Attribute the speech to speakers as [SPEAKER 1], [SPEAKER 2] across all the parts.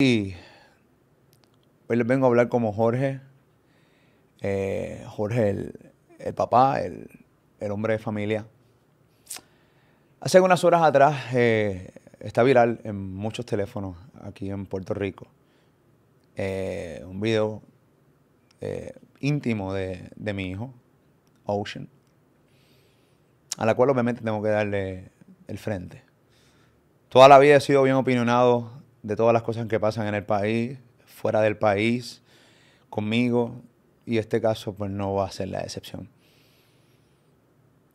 [SPEAKER 1] Y hoy les vengo a hablar como Jorge, eh, Jorge el, papá, el, hombre de familia. Hace unas horas atrás eh, está viral en muchos teléfonos aquí en Puerto Rico eh, un video íntimo de, de, mi hijo, Ocean, a la cual obviamente tengo que darle el frente. Toda la vida he sido bien opinionado de todas las cosas que pasan en el país, fuera del país, conmigo, y este caso pues no va a ser la excepción.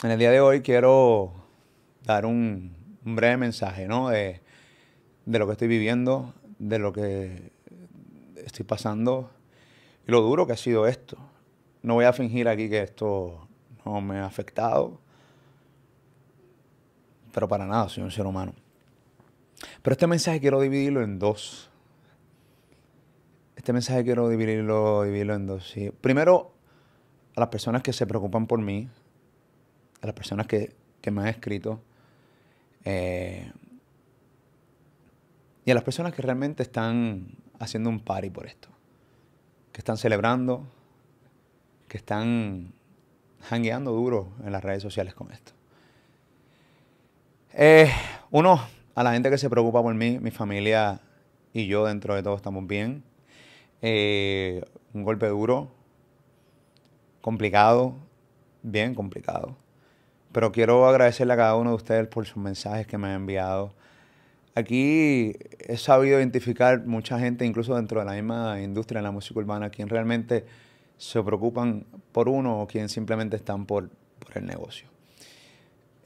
[SPEAKER 1] En el día de hoy quiero dar un, breve mensaje, ¿no? de lo que estoy viviendo, de lo que estoy pasando y lo duro que ha sido esto. No voy a fingir aquí que esto no me ha afectado, pero para nada, soy un ser humano. Pero este mensaje quiero dividirlo en dos. Este mensaje quiero dividirlo, dividirlo en dos. ¿sí? Primero, a las personas que se preocupan por mí, a las personas que, que me han escrito, eh, y a las personas que realmente están haciendo un party por esto, que están celebrando, que están guiando duro en las redes sociales con esto. Eh, uno, a la gente que se preocupa por mí, mi familia y yo dentro de todo estamos bien. Eh, un golpe duro, complicado, bien complicado. Pero quiero agradecerle a cada uno de ustedes por sus mensajes que me han enviado. Aquí he sabido identificar mucha gente, incluso dentro de la misma industria de la música urbana, quien realmente se preocupan por uno o quien simplemente están por, el negocio.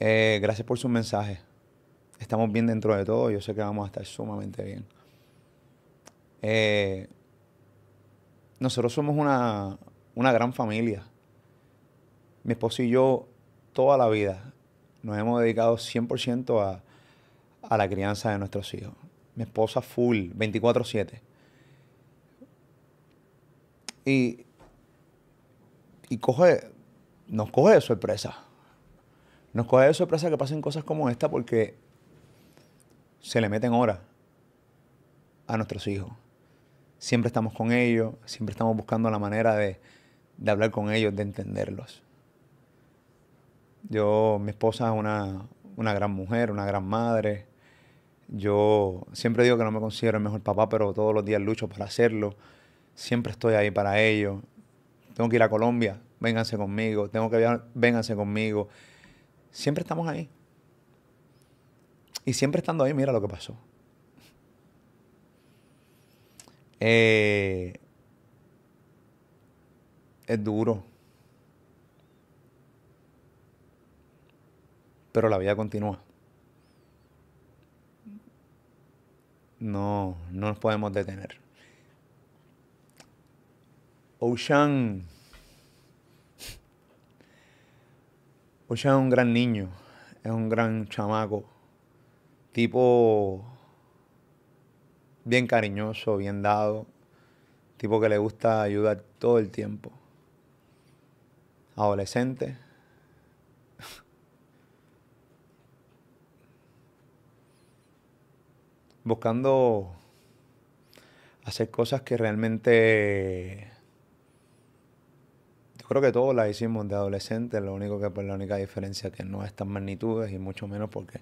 [SPEAKER 1] Eh, gracias por sus mensajes estamos bien dentro de todo, yo sé que vamos a estar sumamente bien. Eh, nosotros somos una, gran familia. Mi esposo y yo, toda la vida, nos hemos dedicado 100% a, la crianza de nuestros hijos. Mi esposa full, 24/7. Y, y coge, nos coge de sorpresa. Nos coge de sorpresa que pasen cosas como esta porque se le meten horas a nuestros hijos. Siempre estamos con ellos, siempre estamos buscando la manera de, hablar con ellos, de entenderlos. Yo, mi esposa es una, una gran mujer, una gran madre. Yo siempre digo que no me considero el mejor papá, pero todos los días lucho para hacerlo. Siempre estoy ahí para ellos. Tengo que ir a Colombia, vénganse conmigo. Tengo que viajar, vénganse conmigo. Siempre estamos ahí. Y siempre estando ahí, mira lo que pasó. Eh, es duro. Pero la vida continúa. No, no nos podemos detener. Ocean. Ocean es un gran niño, es un gran chamaco Tipo bien cariñoso, bien dado, tipo que le gusta ayudar todo el tiempo. Adolescente. Buscando hacer cosas que realmente yo creo que todos las hicimos de adolescente, lo único que pues, la única diferencia que no es tan magnitudes y mucho menos porque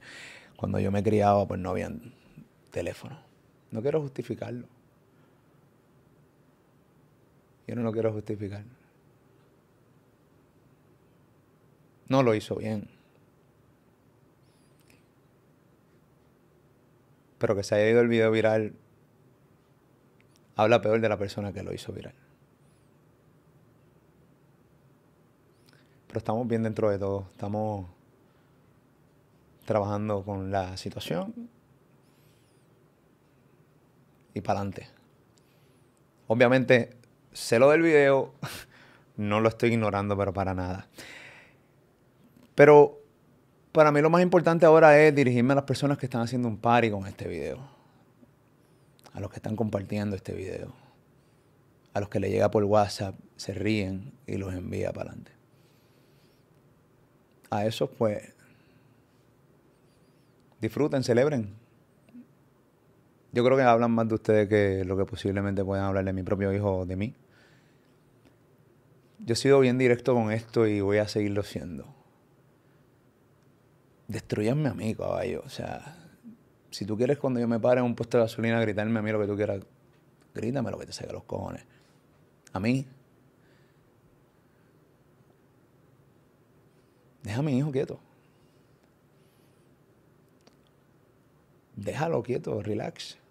[SPEAKER 1] cuando yo me criaba, pues no había teléfono. No quiero justificarlo. Yo no lo quiero justificar. No lo hizo bien. Pero que se haya ido el video viral habla peor de la persona que lo hizo viral. Pero estamos bien dentro de todo. Estamos trabajando con la situación y para adelante. Obviamente, sé lo del video, no lo estoy ignorando, pero para nada. Pero para mí lo más importante ahora es dirigirme a las personas que están haciendo un party con este video, a los que están compartiendo este video, a los que le llega por WhatsApp, se ríen y los envía para adelante. A eso pues, disfruten, celebren. Yo creo que hablan más de ustedes que lo que posiblemente puedan hablar de mi propio hijo o de mí. Yo he sido bien directo con esto y voy a seguirlo siendo. Destruyanme a mí, caballo. O sea, si tú quieres cuando yo me pare en un puesto de gasolina gritarme a mí lo que tú quieras, grítame lo que te saque los cojones. A mí. Deja a mi hijo quieto. déjalo quieto, relax.